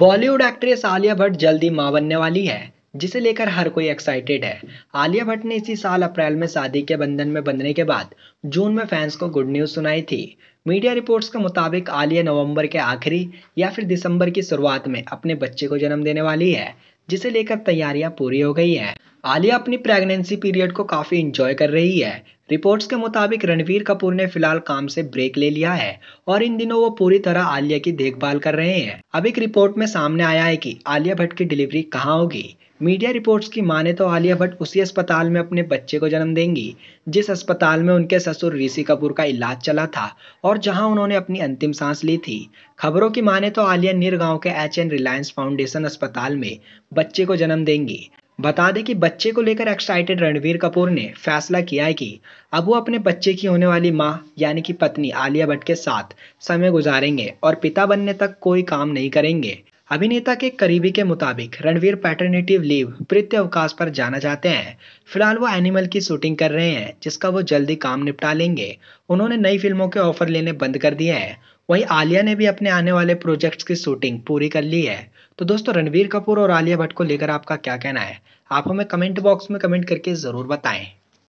Bollywood actress Alia Bhatt जल्दी मां बनने वाली है जिसे लेकर हर कोई एक्साइटेड है आलिया भट्ट ने इसी साल अप्रैल में शादी के बंधन में बंधने के बाद जून में फैंस को गुड न्यूज सुनाई थी मीडिया रिपोर्ट्स के मुताबिक आलिया नवंबर के आखिरी या फिर दिसंबर की शुरुआत में अपने बच्चे को जन्म देने वाली है जिसे लेकर तैयारियां पूरी हो गई है आलिया अपनी प्रेगनेंसी पीरियड को काफ़ी इंजॉय कर रही है रिपोर्ट्स के मुताबिक रणवीर कपूर ने फिलहाल काम से ब्रेक ले लिया है और इन दिनों वो पूरी तरह आलिया की देखभाल कर रहे हैं अब एक रिपोर्ट में सामने आया है कि आलिया भट्ट की डिलीवरी कहाँ होगी मीडिया रिपोर्ट्स की माने तो आलिया भट्ट उसी अस्पताल में अपने बच्चे को जन्म देंगी जिस अस्पताल में उनके ससुर ऋषि कपूर का इलाज चला था और जहां उन्होंने अपनी अंतिम सांस ली थी खबरों की माने तो आलिया निरगांव के एच एन रिलायंस फाउंडेशन अस्पताल में बच्चे को जन्म देंगी बता दें कि बच्चे को लेकर एक्साइटेड रणवीर कपूर ने फैसला किया है कि अब वो अपने बच्चे की होने वाली माँ यानी कि पत्नी आलिया भट्ट के साथ समय गुजारेंगे और पिता बनने तक कोई काम नहीं करेंगे अभिनेता के करीबी के मुताबिक रणवीर पैटर्निटी लीव वृत्ति अवकाश पर जाना चाहते हैं फिलहाल वो एनिमल की शूटिंग कर रहे हैं जिसका वो जल्दी काम निपटा लेंगे उन्होंने नई फिल्मों के ऑफर लेने बंद कर दिए हैं वहीं आलिया ने भी अपने आने वाले प्रोजेक्ट्स की शूटिंग पूरी कर ली है तो दोस्तों रणवीर कपूर और आलिया भट्ट को लेकर आपका क्या कहना है आप हमें कमेंट बॉक्स में कमेंट करके ज़रूर बताएं